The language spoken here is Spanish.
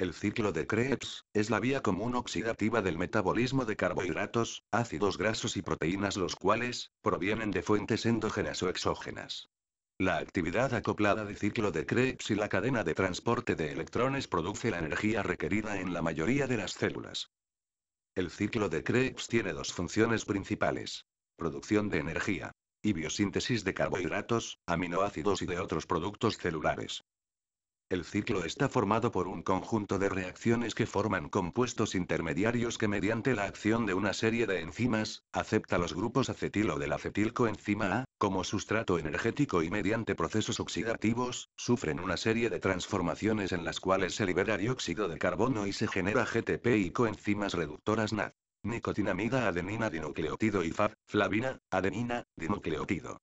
El ciclo de Krebs es la vía común oxidativa del metabolismo de carbohidratos, ácidos grasos y proteínas, los cuales provienen de fuentes endógenas o exógenas. La actividad acoplada de ciclo de Krebs y la cadena de transporte de electrones produce la energía requerida en la mayoría de las células. El ciclo de Krebs tiene dos funciones principales. Producción de energía. Y biosíntesis de carbohidratos, aminoácidos y de otros productos celulares. El ciclo está formado por un conjunto de reacciones que forman compuestos intermediarios que mediante la acción de una serie de enzimas, acepta los grupos acetilo del acetilcoenzima A, como sustrato energético y mediante procesos oxidativos, sufren una serie de transformaciones en las cuales se libera dióxido de carbono y se genera GTP y coenzimas reductoras NAD. Nicotinamida adenina dinucleotido y FAD, flavina, adenina, dinucleotido.